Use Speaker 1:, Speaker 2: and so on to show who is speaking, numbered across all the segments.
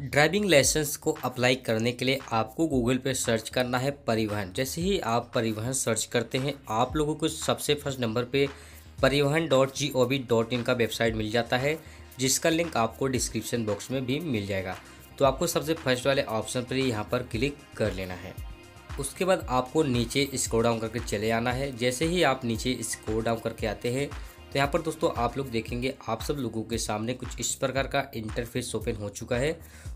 Speaker 1: driving licence को apply करने के लिए आपको गूगल पे सर्च करना है परिवहन जैसे ही आप परिवहन सर्च करते हैं आप लोगों को सबसे फर्स्ट नंबर पे Parivahan dot G O V dot in का वेबसाइट मिल जाता है जिसका लिंक आपको डिस्क्रिप्शन बॉक्स में भी मिल जाएगा तो आपको सबसे फर्स्ट वाले ऑप्शन पर यहाँ पर क्लिक कर लेना है उसके बाद आपको नीचे स्कोर डाउन करके चले आना है जैसे ही आप नीचे स्कोर डाउन करके आते हैं तो यहाँ पर दोस्तों आप लोग देखेंगे आप सब लोगों के सामने कुछ इस प्रकार का इंटरफेस ओपन हो चुका है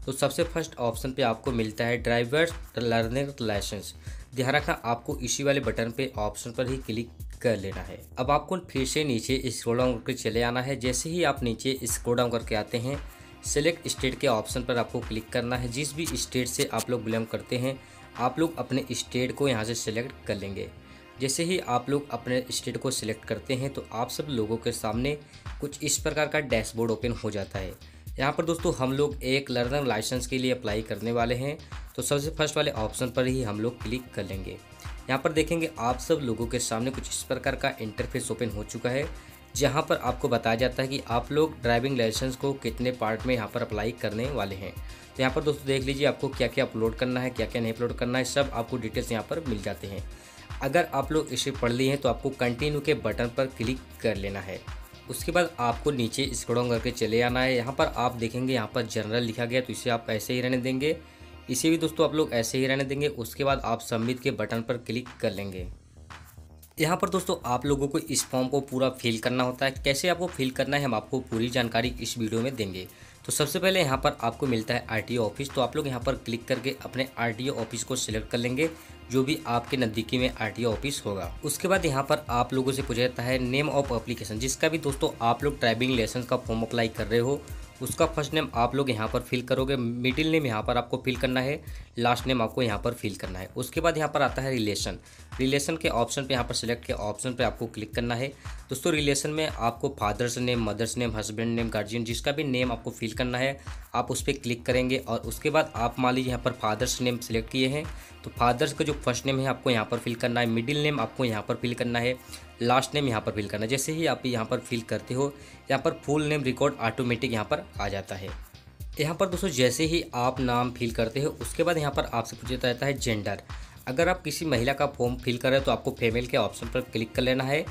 Speaker 1: तो सबसे फर्स्ट ऑप्शन पे आपको मिलता है ड्राइवर लर्निंग लाइसेंस ध्यान रखना आपको इसी वाले बटन पे ऑप्शन पर ही क्लिक कर लेना है अब आपको फिर से नीचे स्क्रोल डाउन करके चले आना है जैसे ही आप नीचे स्क्रोल डाउन करके आते हैं सेलेक्ट स्टेट के ऑप्शन पर आपको क्लिक करना है जिस भी स्टेट से आप लोग बिलोंग करते हैं आप लोग अपने स्टेट को यहाँ से सेलेक्ट कर लेंगे जैसे ही आप लोग अपने स्टेट को सिलेक्ट करते हैं तो आप सब लोगों के सामने कुछ इस प्रकार का डैशबोर्ड ओपन हो जाता है यहाँ पर दोस्तों हम लोग एक लर्नर लाइसेंस के लिए अप्लाई करने वाले हैं तो सबसे फर्स्ट वाले ऑप्शन पर ही हम लोग क्लिक कर लेंगे यहाँ पर देखेंगे आप सब लोगों के सामने कुछ इस प्रकार का इंटरफेस ओपन हो चुका है जहाँ पर आपको बताया जाता है कि आप लोग ड्राइविंग लाइसेंस को कितने पार्ट में यहाँ पर अप्लाई करने वाले हैं तो यहाँ पर दोस्तों देख लीजिए आपको क्या क्या अपलोड करना है क्या क्या नहीं अपलोड करना है सब आपको डिटेल्स यहाँ पर मिल जाते हैं अगर आप लोग इसे पढ़ लिए हैं तो आपको कंटिन्यू के बटन पर क्लिक कर लेना है उसके बाद आपको नीचे स्क्रॉल करके चले आना है यहाँ पर आप देखेंगे यहाँ पर जनरल लिखा गया तो इसे आप ऐसे ही रहने देंगे इसे भी दोस्तों आप लोग ऐसे ही रहने देंगे उसके बाद आप सबमिट के बटन पर क्लिक कर लेंगे यहाँ पर दोस्तों आप लोगों को इस फॉर्म को पूरा फिल करना होता है कैसे आपको फिल करना है हम आपको पूरी जानकारी इस वीडियो में देंगे तो सबसे पहले यहाँ पर आपको मिलता है आरटीओ ऑफिस तो आप लोग यहाँ पर क्लिक करके अपने आर ऑफिस को सिलेक्ट कर लेंगे जो भी आपके नज़दीकी में आर ऑफिस होगा उसके बाद यहाँ पर आप लोगों से पूछा जाता है नेम ऑफ एप्लीकेशन जिसका भी दोस्तों आप लोग ड्राइविंग लाइसेंस का फॉर्म अप्लाई कर रहे हो उसका फर्स्ट नेम आप लोग यहाँ पर फिल करोगे मिडिल नेम यहाँ पर आपको फिल करना है लास्ट नेम आपको यहाँ पर फिल करना है उसके बाद यहाँ पर आता है रिलेशन रिलेशन के ऑप्शन पे यहाँ पर सिलेक्ट के ऑप्शन पे आपको क्लिक करना है दोस्तों रिलेशन में आपको father's name mother's name husband name guardian जिसका भी नेम आपको फिल करना है आप उस पर क्लिक करेंगे और उसके बाद आप मान लीजिए यहाँ पर फादर्स नेम सिलेक्ट किए हैं तो फादर्स का जो फर्स्ट नेम है आपको यहाँ पर फिल करना है मिडिल नेम आपको यहाँ पर फिल करना है लास्ट नेम यहाँ पर फिल करना जैसे ही आप यहाँ पर फिल करते हो यहाँ पर फुल नेम रिकॉर्ड ऑटोमेटिक यहाँ पर आ जाता है यहाँ पर दोस्तों जैसे ही आप नाम फिल करते हो उसके बाद यहाँ पर आपसे पूछा जाता है जेंडर अगर आप किसी महिला का फॉर्म फिल कर रहे हो तो आपको फेमेल के ऑप्शन पर क्लिक कर लेना है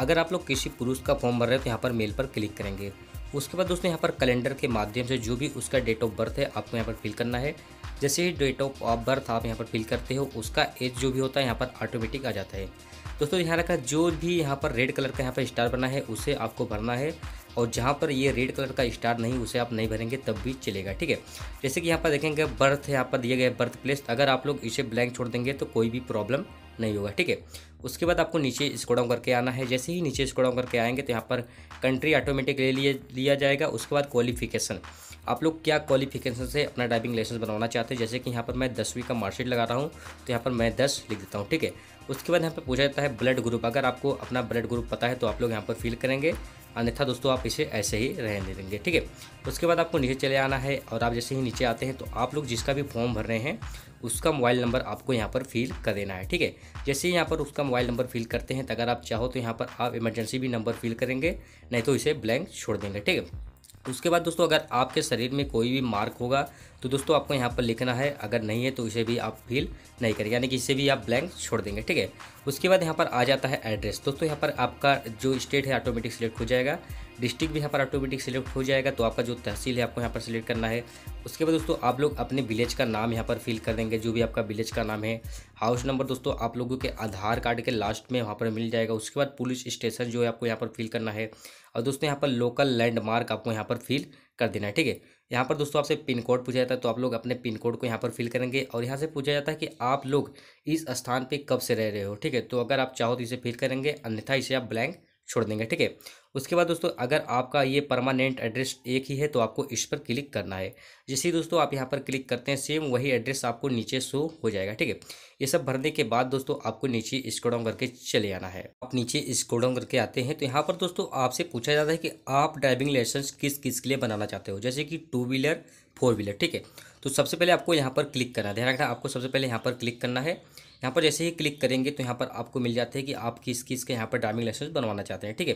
Speaker 1: अगर आप लोग किसी पुरुष का फॉर्म भर रहे हो तो यहाँ पर मेल पर क्लिक करेंगे उसके बाद दोस्तों यहाँ पर कैलेंडर के माध्यम से जो भी उसका डेट ऑफ बर्थ है आपको यहाँ पर फिल करना है जैसे ही डेट ऑफ बर्थ आप यहाँ पर फिल करते हो उसका एज जो भी होता है यहाँ पर ऑटोमेटिक आ जाता है दोस्तों यहाँ रखा जो भी यहाँ पर रेड कलर का यहाँ पर स्टार बना है उसे आपको भरना है और जहाँ पर ये रेड कलर का स्टार नहीं उसे आप नहीं भरेंगे तब भी चलेगा ठीक है जैसे कि यहाँ पर देखेंगे बर्थ यहाँ पर दिए गए बर्थ प्लेस अगर आप लोग इसे ब्लैंक छोड़ देंगे तो कोई भी प्रॉब्लम नहीं होगा ठीक है उसके बाद आपको नीचे स्कोडाउन करके आना है जैसे ही नीचे स्कोडाउन करके आएंगे तो यहाँ पर कंट्री ऑटोमेटिक ले लिए लिया जाएगा उसके बाद क्वालिफिकेशन आप लोग क्या क्वालिफिकेशन से अपना ड्राइविंग लाइसेंस बनवाना चाहते हैं जैसे कि यहाँ पर मैं दसवीं का मार्कशीट लगा रहा हूँ तो यहाँ पर मैं दस लिख देता हूँ ठीक है उसके बाद यहाँ पर पूछा जाता है ब्लड ग्रुप अगर आपको अपना ब्लड ग्रुप पता है तो आप लोग यहाँ पर फिल करेंगे अन्यथा दोस्तों आप इसे ऐसे ही रहने देंगे ठीक है उसके बाद आपको नीचे चले आना है और आप जैसे ही नीचे आते हैं तो आप लोग जिसका भी फॉर्म भर रहे हैं उसका मोबाइल नंबर आपको यहाँ पर फिल कर देना है ठीक है जैसे ही यहाँ पर उसका मोबाइल नंबर फिल करते हैं तो अगर आप चाहो तो यहाँ पर आप इमरजेंसी भी नंबर फिल करेंगे नहीं तो इसे ब्लैंक छोड़ देंगे ठीक है उसके बाद दोस्तों अगर आपके शरीर में कोई भी मार्क होगा तो दोस्तों आपको यहाँ पर लिखना है अगर नहीं है तो इसे भी आप फील नहीं करें यानी कि इसे भी आप ब्लैंक छोड़ देंगे ठीक है उसके बाद यहाँ पर आ जाता है एड्रेस दोस्तों यहाँ पर आपका जो स्टेट है ऑटोमेटिक सिलेक्ट हो जाएगा डिस्ट्रिक्ट भी यहाँ पर ऑटोमेटिक सिलेक्ट हो जाएगा तो आपका जो तहसील है आपको यहाँ पर सिलेक्ट करना है उसके बाद दोस्तों आप लोग अपने विलेज का नाम यहाँ पर फिल कर देंगे जो भी आपका विलेज का नाम है हाउस नंबर दोस्तों आप लोगों के आधार कार्ड के लास्ट में वहाँ पर मिल जाएगा उसके बाद पुलिस स्टेशन जो है आपको यहाँ पर फिल करना है और दोस्तों यहाँ पर लोकल लैंडमार्क आपको यहाँ पर फिल कर देना है ठीक है यहाँ पर दोस्तों आपसे पिन कोड पूछा जाता है तो आप लोग अपने पिन कोड को यहाँ पर फिल करेंगे और यहाँ से पूछा जाता है कि आप लोग इस स्थान पे कब से रह रहे हो ठीक है तो अगर आप चाहो तो इसे फिल करेंगे अन्यथा इसे आप ब्लैंक छोड़ देंगे ठीक है उसके बाद दोस्तों अगर आपका ये परमानेंट एड्रेस एक ही है तो आपको इस पर क्लिक करना है जैसे ही दोस्तों आप यहाँ पर क्लिक करते हैं सेम वही एड्रेस आपको नीचे शो हो जाएगा ठीक है ये सब भरने के बाद दोस्तों आपको नीचे स्क्रोडाउन करके चले आना है आप नीचे स्क्रोडाउन करके आते हैं तो यहाँ पर दोस्तों आपसे पूछा जाता है कि आप ड्राइविंग लाइसेंस किस किस के लिए बनाना चाहते हो जैसे कि टू व्हीलर फोर व्हीलर ठीक है तो सबसे पहले आपको यहाँ पर क्लिक करना है ध्यान रखना आपको सबसे पहले यहाँ पर क्लिक करना है यहाँ पर जैसे ही क्लिक करेंगे तो यहाँ पर आपको मिल जाते हैं कि आप किस किस के यहाँ पर ड्राइविंग लाइसेंस बनवाना चाहते हैं ठीक है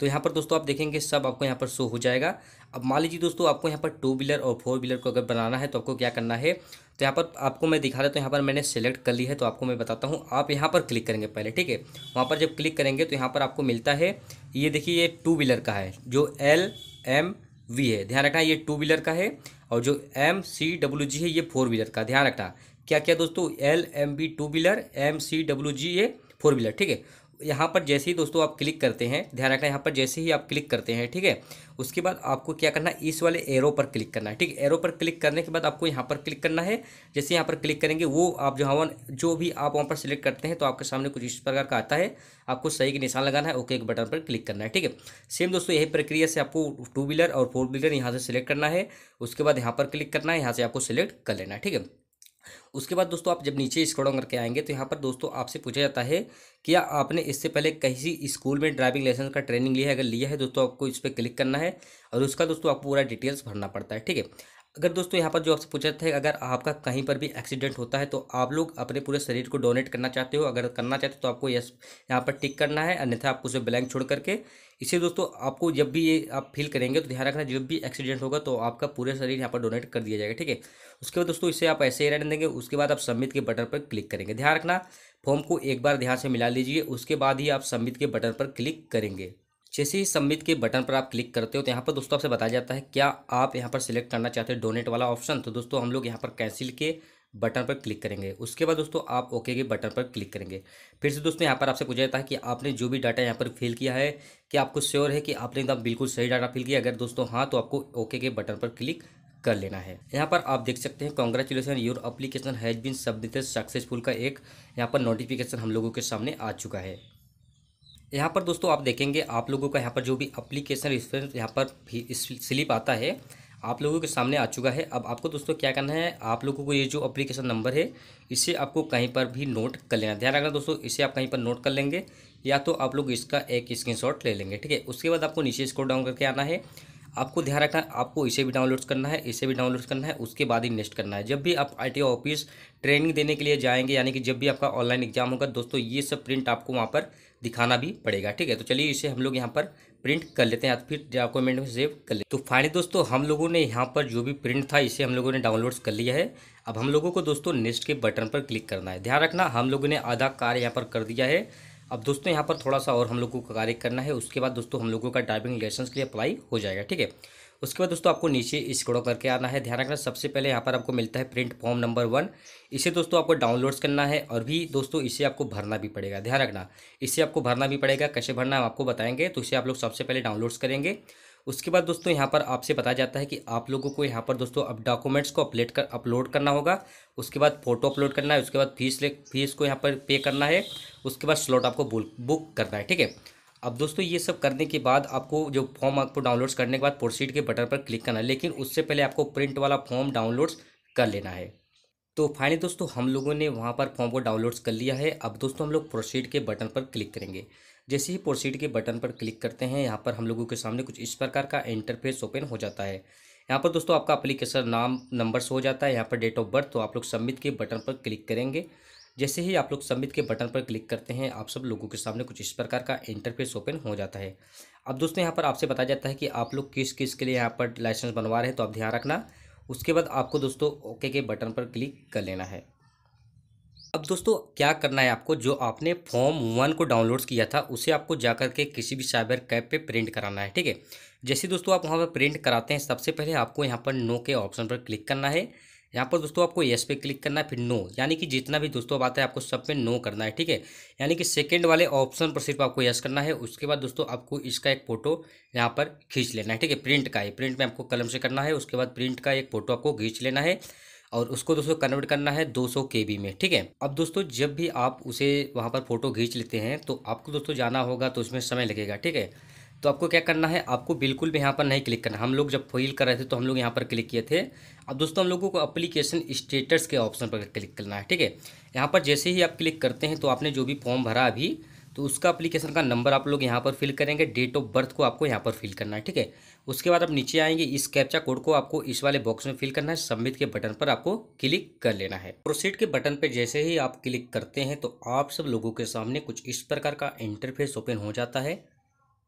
Speaker 1: तो यहाँ पर दोस्तों आप देखेंगे सब आपको यहाँ पर शो हो जाएगा अब मान लीजिए दोस्तों आपको यहाँ पर टू व्हीलर और फोर व्हीलर को अगर बनाना है तो आपको क्या करना है तो यहाँ पर आपको मैं दिखा रहा तो यहाँ पर मैंने सेलेक्ट कर ली है तो आपको मैं बताता हूँ आप यहाँ पर क्लिक करेंगे पहले ठीक है वहाँ पर जब क्लिक करेंगे तो यहाँ पर आपको मिलता है ये देखिए ये टू व्हीलर का है जो एल एम वी है ध्यान रखना ये टू व्हीलर का है और जो एम सी डब्ल्यू जी है ये फोर व्हीलर का ध्यान रखना क्या क्या दोस्तों L M V two wheeler M C W G ए फोर व्हीलर ठीक है यहाँ पर जैसे ही दोस्तों आप क्लिक करते हैं ध्यान रखना यहाँ पर जैसे ही आप क्लिक करते हैं ठीक है उसके बाद आपको क्या करना है इस वाले एरो पर क्लिक करना है ठीक है एरो पर क्लिक करने के बाद आपको यहाँ पर क्लिक करना है जैसे यहाँ पर क्लिक करेंगे वो आप जो जो भी आप वहाँ पर सिलेक्ट करते हैं तो आपके सामने कुछ इस प्रकार का आता है आपको सही के निशान लगाना है ओके एक बटन पर क्लिक करना है ठीक है सेम दोस्तों यही प्रक्रिया से आपको टू व्हीलर और फोर व्हीलर यहाँ से सिलेक्ट करना है उसके बाद यहाँ पर क्लिक करना है यहाँ से आपको सिलेक्ट कर लेना है ठीक है उसके बाद दोस्तों आप जब नीचे स्क्रॉल करके आएंगे तो यहाँ पर दोस्तों आपसे पूछा जाता है कि आपने इससे पहले किसी स्कूल में ड्राइविंग लाइसेंस का ट्रेनिंग लिया है अगर लिया है दोस्तों आपको इस पर क्लिक करना है और उसका दोस्तों आपको पूरा डिटेल्स भरना पड़ता है ठीक है अगर दोस्तों यहाँ पर जो आपसे पूछा था अगर आपका कहीं पर भी एक्सीडेंट होता है तो आप लोग अपने पूरे शरीर को डोनेट करना चाहते हो अगर करना चाहते हो तो आपको यस यहाँ पर टिक करना है अन्यथा आपको उसे ब्लैंक छोड़ करके इसे दोस्तों आपको जब भी ये आप फील करेंगे तो ध्यान रखना जब भी एक्सीडेंट होगा तो आपका पूरे शरीर यहाँ पर डोनेट कर दिया जाएगा ठीक है उसके बाद दोस्तों इसे आप ऐसे ही रहने देंगे उसके बाद आप सम्मित के बटन पर क्लिक करेंगे ध्यान रखना फॉर्म को एक बार ध्यान से मिला लीजिए उसके बाद ही आप सम्मित के बटन पर क्लिक करेंगे जैसे ही सबमिट के बटन पर आप क्लिक करते हो तो यहाँ पर दोस्तों आपसे बताया जाता है क्या आप यहाँ पर सिलेक्ट करना चाहते हैं डोनेट वाला ऑप्शन तो दोस्तों हम लोग यहाँ पर कैंसिल के बटन पर क्लिक करेंगे उसके बाद दोस्तों आप ओके के बटन पर क्लिक करेंगे फिर से दोस्तों यहाँ पर आपसे पूछा जाता है कि आपने जो भी डाटा यहाँ पर फिल किया है कि आपको श्योर है कि आपने एकदम बिल्कुल सही डाटा फिल किया अगर दोस्तों हाँ तो आपको ओके के बटन पर क्लिक कर लेना है यहाँ पर आप देख सकते हैं congratulation your application has been submitted successful का एक यहाँ पर नोटिफिकेशन हम लोगों के सामने आ चुका है यहाँ पर दोस्तों आप देखेंगे आप लोगों का यहाँ पर जो भी अप्लीकेशन रेफरेंस यहाँ पर भी स्लिप आता है आप लोगों के सामने आ चुका है अब आपको दोस्तों क्या करना है आप लोगों को ये जो अप्लीकेशन नंबर है इसे आपको कहीं पर भी नोट कर लेना ध्यान रखना दोस्तों इसे आप कहीं पर नोट कर लेंगे या तो आप लोग इसका एक स्क्रीनशॉट ले लेंगे ठीक है उसके बाद आपको नीचे स्कोर डाउन करके आना है आपको ध्यान रखना आपको इसे भी डाउनलोड करना है इसे भी डाउनलोड करना है उसके बाद ही नेक्स्ट करना है जब भी आप आई ऑफिस ट्रेनिंग देने के लिए जाएंगे यानी कि जब भी आपका ऑनलाइन एग्जाम होगा दोस्तों ये सब प्रिंट आपको वहाँ पर दिखाना भी पड़ेगा ठीक है तो चलिए इसे हम लोग यहाँ पर प्रिंट कर लेते हैं या तो फिर डॉक्यूमेंट में सेव कर लेते तो फाइनली दोस्तों हम लोगों ने यहाँ पर जो भी प्रिंट था इसे हम लोगों ने डाउनलोड कर लिया है अब हम लोगों को दोस्तों नेक्स्ट के बटन पर क्लिक करना है ध्यान रखना हम लोगों ने आधा कार्य यहाँ पर कर दिया है अब दोस्तों यहाँ पर थोड़ा सा और हम लोगों को कार्य करना है उसके बाद दोस्तों हम लोगों का ड्राइविंग लाइसेंस के लिए अप्लाई हो जाएगा ठीक है उसके बाद दोस्तों आपको नीचे स्क्रॉल करके आना है ध्यान रखना सबसे पहले यहाँ पर आपको मिलता है प्रिंट फॉर्म नंबर वन इसे दोस्तों आपको डाउनलोड्स करना है और भी दोस्तों इसे आपको भरना भी पड़ेगा ध्यान रखना इसे आपको भरना भी पड़ेगा कैसे भरना हम आपको बताएंगे तो इसे आप लोग सबसे पहले डाउनलोड्स करेंगे उसके बाद दोस्तों यहाँ पर आपसे बताया जाता है कि आप लोगों को यहाँ पर दोस्तों अब डॉक्यूमेंट्स को अपलेट कर अपलोड करना होगा उसके बाद फोटो अपलोड करना है उसके बाद फीस ले फीस को यहाँ पर पे करना है उसके बाद स्लॉट आपको बुक करना है ठीक है अब दोस्तों ये सब करने के बाद आपको जो फॉर्म आपको डाउनलोड्स करने के बाद प्रोसीड के बटन पर क्लिक करना है लेकिन उससे पहले आपको प्रिंट वाला फॉर्म डाउनलोड्स कर लेना है तो फाइनली दोस्तों हम लोगों ने वहाँ पर फॉर्म को डाउनलोड्स कर लिया है अब दोस्तों हम लोग प्रोसीड के बटन पर क्लिक करेंगे जैसे ही प्रोसीड के बटन पर क्लिक करते हैं यहाँ पर हम लोगों के सामने कुछ इस प्रकार का इंटरफेस ओपन हो जाता है यहाँ पर दोस्तों आपका अप्लीकेशन नाम नंबर हो जाता है यहाँ पर डेट ऑफ बर्थ तो आप लोग सबमिट के बटन पर क्लिक करेंगे जैसे ही आप लोग सबमिट के बटन पर क्लिक करते हैं आप सब लोगों के सामने कुछ इस प्रकार का इंटरफेस ओपन हो जाता है अब दोस्तों यहाँ पर आपसे बताया जाता है कि आप लोग किस किस के लिए यहाँ पर लाइसेंस बनवा रहे हैं तो आप ध्यान रखना उसके बाद आपको दोस्तों ओके के बटन पर क्लिक कर लेना है अब दोस्तों क्या करना है आपको जो आपने फॉर्म वन को डाउनलोड किया था उसे आपको जा के किसी भी साइबर कैब पे प्रिंट कराना है ठीक है जैसे दोस्तों आप वहाँ पर प्रिंट कराते हैं सबसे पहले आपको यहाँ पर नो के ऑप्शन पर क्लिक करना है यहाँ पर दोस्तों आपको येस पे क्लिक करना है फिर नो यानी कि जितना भी दोस्तों आता है आपको सब पे नो करना है ठीक है यानी कि सेकंड वाले ऑप्शन पर सिर्फ आपको येस करना है उसके बाद दोस्तों आपको इसका एक फोटो यहाँ पर खींच लेना है ठीक है प्रिंट का है प्रिंट में आपको कलम से करना है उसके बाद प्रिंट का एक फोटो आपको खींच लेना है और उसको दोस्तों कन्वर्ट करना है दो सौ में ठीक है अब दोस्तों जब भी आप उसे वहाँ पर फोटो खींच लेते हैं तो आपको दोस्तों जाना होगा तो उसमें समय लगेगा ठीक है तो आपको क्या करना है आपको बिल्कुल भी यहाँ पर नहीं क्लिक करना हम लोग जब फोइल कर रहे थे तो हम लोग यहाँ पर क्लिक किए थे अब दोस्तों हम लोगों को अप्लीकेशन स्टेटस के ऑप्शन पर क्लिक करना है ठीक है यहाँ पर जैसे ही आप क्लिक करते हैं तो आपने जो भी फॉर्म भरा अभी तो उसका अप्लीकेशन का नंबर आप लोग यहाँ पर फिल करेंगे डेट ऑफ बर्थ को आपको यहाँ पर फिल करना है ठीक है उसके बाद आप नीचे आएंगे इस कैप्चा कोड को आपको इस वाले बॉक्स में फिल करना है सबमिट के बटन पर आपको क्लिक कर लेना है प्रोसीड के बटन पर जैसे ही आप क्लिक करते हैं तो आप सब लोगों के सामने कुछ इस प्रकार का इंटरफेस ओपन हो जाता है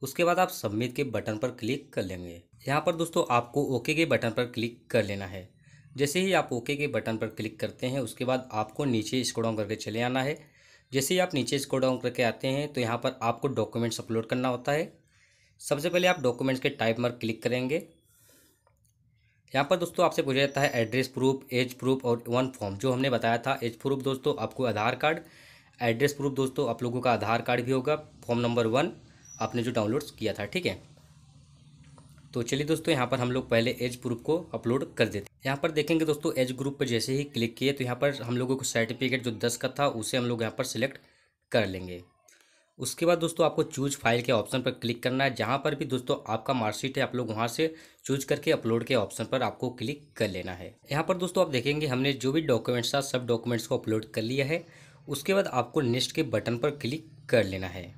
Speaker 1: उसके बाद आप सबमिट के बटन पर क्लिक कर लेंगे यहाँ पर दोस्तों आपको ओके के बटन पर क्लिक कर लेना है जैसे ही आप ओके के बटन पर क्लिक करते हैं उसके बाद आपको नीचे स्क्रॉल डाउन करके चले आना है जैसे ही आप नीचे स्क्रॉल डाउन करके आते हैं तो यहाँ पर आपको डॉक्यूमेंट्स अपलोड करना होता है सबसे पहले आप डॉक्यूमेंट्स के टाइप पर क्लिक करेंगे यहाँ पर दोस्तों आपसे पूछा जाता है एड्रेस प्रूफ एज प्रूफ और वन फॉर्म जो हमने बताया था एज प्रूफ दोस्तों आपको आधार कार्ड एड्रेस प्रूफ दोस्तों आप लोगों का आधार कार्ड भी होगा फॉर्म नंबर वन आपने जो डाउनलोड किया था ठीक है तो चलिए दोस्तों यहाँ पर हम लोग पहले एज प्रूफ को अपलोड कर देते हैं यहाँ पर देखेंगे दोस्तों एज ग्रुप पर जैसे ही क्लिक किए तो यहाँ पर हम लोगों को सर्टिफिकेट जो दस का था उसे हम लोग यहाँ पर सिलेक्ट कर लेंगे उसके बाद दोस्तों आपको चूज फाइल के ऑप्शन पर क्लिक करना है जहाँ पर भी दोस्तों आपका मार्कशीट है आप लोग वहाँ से चूज करके अपलोड के ऑप्शन पर आपको क्लिक कर लेना है यहाँ पर दोस्तों आप देखेंगे हमने जो भी डॉक्यूमेंट्स था सब डॉक्यूमेंट्स को अपलोड कर लिया है उसके बाद आपको नेक्स्ट के बटन पर क्लिक कर लेना है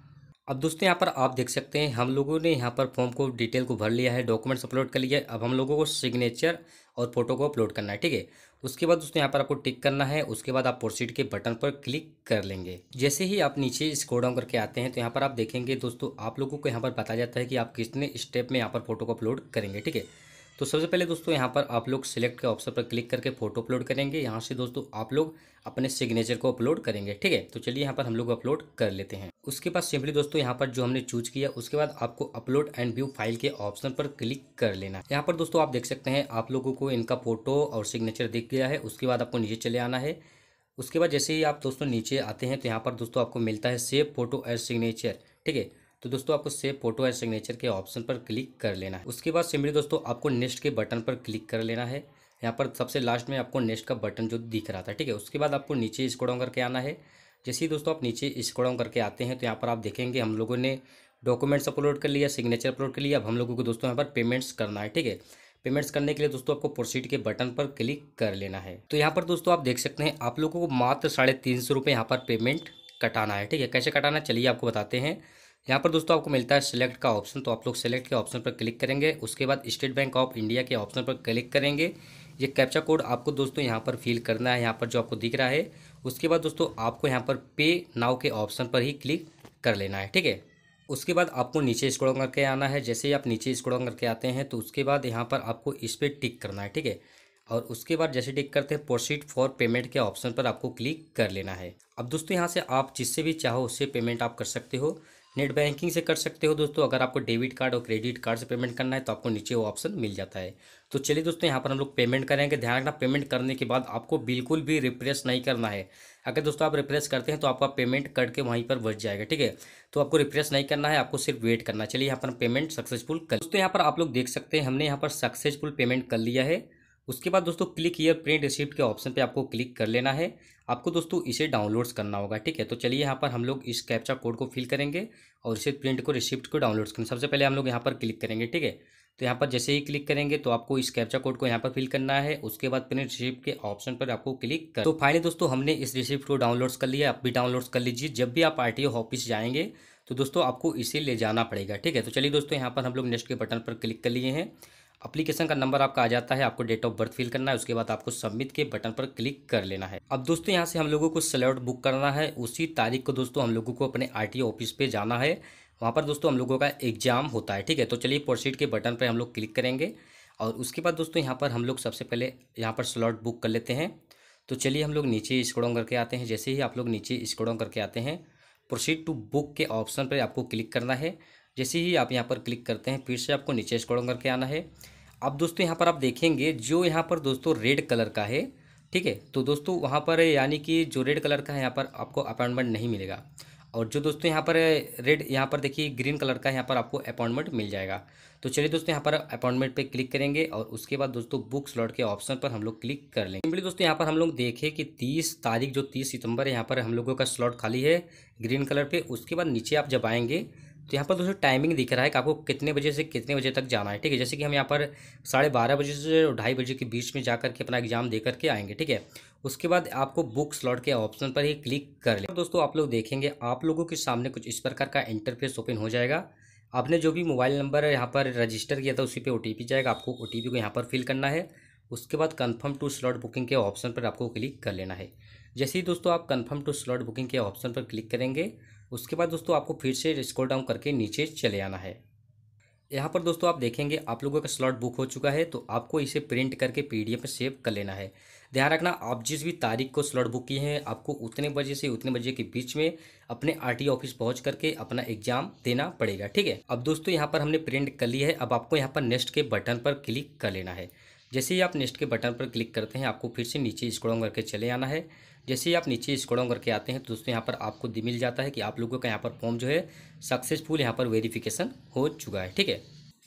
Speaker 1: अब दोस्तों यहाँ पर आप देख सकते हैं हम लोगों ने यहाँ पर फॉर्म को डिटेल को भर लिया है डॉक्यूमेंट्स अपलोड कर लिया है अब हम लोगों को सिग्नेचर और फोटो को अपलोड करना है ठीक है उसके बाद दोस्तों यहाँ पर आपको टिक करना है उसके बाद आप प्रोसीड के बटन पर क्लिक कर लेंगे जैसे ही आप नीचे स्कोर डाउन करके आते हैं तो यहाँ पर आप देखेंगे दोस्तों आप लोगों को यहाँ पर बताया जाता है कि आप कितने स्टेप में यहाँ पर फोटो को अपलोड करेंगे ठीक है तो सबसे पहले दोस्तों यहाँ पर आप लोग सिलेक्ट के ऑप्शन पर क्लिक करके फोटो अपलोड करेंगे यहाँ से दोस्तों आप लोग अपने सिग्नेचर को अपलोड करेंगे ठीक है तो चलिए यहाँ पर हम लोग अपलोड कर लेते हैं उसके बाद सिंपली दोस्तों यहाँ पर जो हमने चूज किया उसके बाद आपको अपलोड एंड व्यू फाइल के ऑप्शन पर क्लिक कर लेना यहाँ पर दोस्तों आप देख सकते हैं आप लोगों को इनका फोटो और सिग्नेचर दिख गया है उसके बाद आपको नीचे चले आना है उसके बाद जैसे ही आप दोस्तों नीचे आते हैं तो यहाँ पर दोस्तों आपको मिलता है सेव फोटो एज सिग्नेचर ठीक है तो दोस्तों आपको सेव फोटो एज सिग्नेचर के ऑप्शन पर क्लिक कर लेना है उसके बाद सिंपली दोस्तों आपको नेक्स्ट के बटन पर क्लिक कर लेना है यहाँ पर सबसे लास्ट में आपको नेक्स्ट का बटन जो दिख रहा था ठीक है उसके बाद आपको नीचे स्क्रॉल करके आना है जैसे ही दोस्तों आप नीचे स्क्रॉल करके आते हैं तो यहाँ पर आप देखेंगे हम लोगों ने डॉक्यूमेंट्स अपलोड कर लिया सिग्नेचर अपलोड कर लिया अब हम लोगों को दोस्तों यहाँ पर पेमेंट्स करना है ठीक है पेमेंट्स करने के लिए दोस्तों आपको प्रोसीड के बटन पर क्लिक कर लेना है तो यहाँ पर दोस्तों आप देख सकते हैं आप लोगों को मात्र साढ़े तीन सौ रुपये यहाँ पर पेमेंट कटाना है ठीक है कैसे कटाना चलिए आपको बताते हैं यहाँ पर दोस्तों आपको मिलता है सेलेक्ट का ऑप्शन तो आप लोग सेलेक्ट के ऑप्शन पर क्लिक करेंगे उसके बाद स्टेट बैंक ऑफ इंडिया के ऑप्शन पर क्लिक करेंगे ये कैप्चा कोड आपको दोस्तों यहाँ पर फिल करना है यहाँ पर जो आपको दिख रहा है उसके बाद दोस्तों आपको यहाँ पर पे नाव के ऑप्शन पर ही क्लिक कर लेना है ठीक है उसके बाद आपको नीचे स्क्रॉल करके आना है जैसे ही आप नीचे स्क्रॉल करके आते हैं तो उसके बाद यहाँ पर आपको इस पर टिक करना है ठीक है और उसके बाद जैसे टिक करते हैं प्रोसीड फॉर पेमेंट के ऑप्शन पर आपको क्लिक कर लेना है अब दोस्तों यहाँ से आप जिससे भी चाहो उससे पेमेंट आप कर सकते हो नेट बैंकिंग से कर सकते हो दोस्तों अगर आपको डेबिट कार्ड और क्रेडिट कार्ड से पेमेंट करना है तो आपको नीचे वो ऑप्शन मिल जाता है तो चलिए दोस्तों यहाँ पर हम लोग पेमेंट करेंगे ध्यान रखना पेमेंट करने के बाद आपको बिल्कुल भी रिप्रेस नहीं करना है अगर दोस्तों आप रिप्रेस करते हैं तो आपका पेमेंट कट के वहीं पर बच जाएगा ठीक है तो आपको रिप्रेस नहीं करना है आपको सिर्फ वेट करना चलिए यहाँ पर पेमेंट सक्सेसफुल कर दोस्तों यहाँ पर आप लोग देख सकते हैं हमने यहाँ पर सक्सेसफुल पेमेंट कर लिया है उसके बाद दोस्तों क्लिक ईयर प्रिंट रिसिप्ट के ऑप्शन पे आपको क्लिक कर लेना है आपको दोस्तों इसे डाउनलोड्स करना होगा ठीक है तो चलिए यहाँ पर हम लोग इस कैप्चा कोड को फिल करेंगे और इसे प्रिंट को रिसिप्ट को डाउनलोड्स करेंगे सबसे पहले हम लोग यहाँ पर क्लिक करेंगे ठीक है तो यहाँ पर जैसे ही क्लिक करेंगे तो आपको इस कैप्चा कोड को यहाँ पर फिल करना है उसके बाद प्रिंट रिसिप्ट के ऑप्शन पर आपको क्लिक कर तो फाइनली दोस्तों हमने इस रिसिप्ट को डाउनलोड्स कर लिया आप भी डाउनलोड्स कर लीजिए जब भी आप आर ऑफिस जाएंगे तो दोस्तों आपको इसे ले जाना पड़ेगा ठीक है तो चलिए दोस्तों यहाँ पर हम लोग नेक्स्ट के बटन पर क्लिक कर लिए हैं अप्लीकेशन का नंबर आपका आ जाता है आपको डेट ऑफ बर्थ फिल करना है उसके बाद आपको सबमिट के बटन पर क्लिक कर लेना है अब दोस्तों यहाँ से हम लोगों को स्लॉट बुक करना है उसी तारीख को दोस्तों हम लोगों को अपने आर ऑफिस पर जाना है वहाँ पर दोस्तों हम लोगों का एग्जाम होता है ठीक है तो चलिए प्रोसीड के बटन पर हम लोग क्लिक करेंगे और उसके बाद दोस्तों यहाँ पर हम लोग सबसे पहले यहाँ पर स्लॉट बुक कर लेते हैं तो चलिए हम लोग नीचे स्क्रॉल करके आते हैं जैसे ही आप लोग नीचे स्क्रॉल करके आते हैं प्रोसीड टू बुक के ऑप्शन पर आपको क्लिक करना है जैसे ही आप यहाँ पर क्लिक करते हैं फिर से आपको नीचे स्क्रॉल करके आना है अब दोस्तों यहाँ पर आप देखेंगे जो यहाँ पर दोस्तों रेड कलर का है ठीक है तो दोस्तों वहाँ पर यानी कि जो रेड कलर का है यहाँ पर आपको अपॉइंटमेंट नहीं मिलेगा और जो दोस्तों यहाँ पर रेड यहाँ पर देखिए ग्रीन कलर का यहाँ पर आपको अपॉइंटमेंट मिल जाएगा तो चलिए दोस्तों यहाँ पर अपॉइंटमेंट पे क्लिक करेंगे और उसके बाद दोस्तों बुक स्लॉट के ऑप्शन पर हम लोग क्लिक कर लेंगे सिंपली दोस्तों यहाँ पर हम लोग देखें कि तीस तारीख जो तीस सितंबर यहाँ पर हम लोगों का स्लॉट खाली है ग्रीन कलर पर उसके बाद नीचे आप जब आएंगे तो यहाँ पर दोस्तों टाइमिंग दिख रहा है कि आपको कितने बजे से कितने बजे तक जाना है ठीक है जैसे कि हम यहाँ पर साढ़े बारह बजे से ढाई बजे के बीच में जा करके अपना एग्जाम दे करके आएंगे ठीक है उसके बाद आपको बुक स्लॉट के ऑप्शन पर ही क्लिक कर ले दोस्तों आप लोग देखेंगे आप लोगों के सामने कुछ इस प्रकार का इंटरफेस ओपन हो जाएगा आपने जो भी मोबाइल नंबर यहाँ पर रजिस्टर किया था उसी पर ओ जाएगा आपको ओ को यहाँ पर फिल करना है उसके बाद कन्फर्म टू स्लॉट बुकिंग के ऑप्शन पर आपको क्लिक कर लेना है जैसे ही दोस्तों आप कन्फर्म टू स्लॉट बुकिंग के ऑप्शन पर क्लिक करेंगे उसके बाद दोस्तों आपको फिर से स्क्रॉल डाउन करके नीचे चले आना है यहाँ पर दोस्तों आप देखेंगे आप लोगों का स्लॉट बुक हो चुका है तो आपको इसे प्रिंट करके पीडीएफ में सेव कर लेना है ध्यान रखना आप जिस भी तारीख को स्लॉट बुक किए हैं आपको उतने बजे से उतने बजे के बीच में अपने आरटी ऑफिस पहुंच करके अपना एग्जाम देना पड़ेगा ठीक है अब दोस्तों यहाँ पर हमने प्रिंट कर ली है अब आपको यहाँ पर नेक्स्ट के बटन पर क्लिक कर लेना है जैसे ही आप नेक्स्ट के बटन पर क्लिक करते हैं आपको फिर से नीचे स्क्रॉल करके चले आना है जैसे ही आप नीचे स्क्रॉल करके आते हैं तो दोस्तों यहाँ पर आपको मिल जाता है कि आप लोगों का यहाँ पर फॉर्म जो है सक्सेसफुल यहाँ पर वेरिफिकेशन हो चुका है ठीक है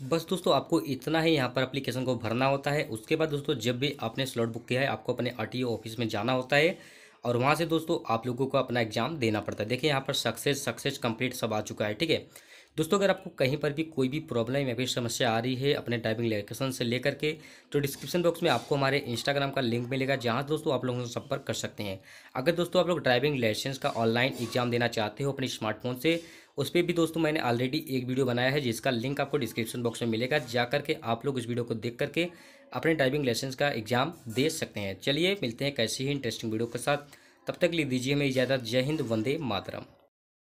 Speaker 1: बस दोस्तों आपको इतना ही यहाँ पर अप्लीकेशन को भरना होता है उसके बाद दोस्तों जब भी आपने स्लॉट बुक किया है आपको अपने आर ऑफिस में जाना होता है और वहाँ से दोस्तों आप लोगों को अपना एग्जाम देना पड़ता है देखिए यहाँ पर सक्सेस सक्सेस कंप्लीट सब आ चुका है ठीक है दोस्तों अगर आपको कहीं पर भी कोई भी प्रॉब्लम या फिर समस्या आ रही है अपने ड्राइविंग लाइसेंस से लेकर के तो डिस्क्रिप्शन बॉक्स में आपको हमारे इंस्टाग्राम का लिंक मिलेगा जहाँ दोस्तों आप लोगों से संपर्क कर सकते हैं अगर दोस्तों आप लोग ड्राइविंग लाइसेंस का ऑनलाइन एग्जाम देना चाहते हो अपने स्मार्टफोन से उस पर भी दोस्तों मैंने ऑलरेडी एक वीडियो बनाया है जिसका लिंक आपको डिस्क्रिप्शन बॉक्स में मिलेगा जा करके आप लोग इस वीडियो को देख करके अपने ड्राइविंग लाइसेंस का एग्जाम दे सकते हैं चलिए मिलते हैं कैसे ही इंटरेस्टिंग वीडियो के साथ तब तक ले दीजिए हमें इजाज़त जय हिंद वंदे मातरम